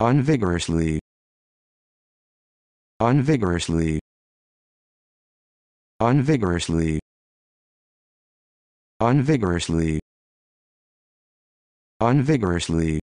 unvigorously unvigorously unvigorously unvigorously unvigorously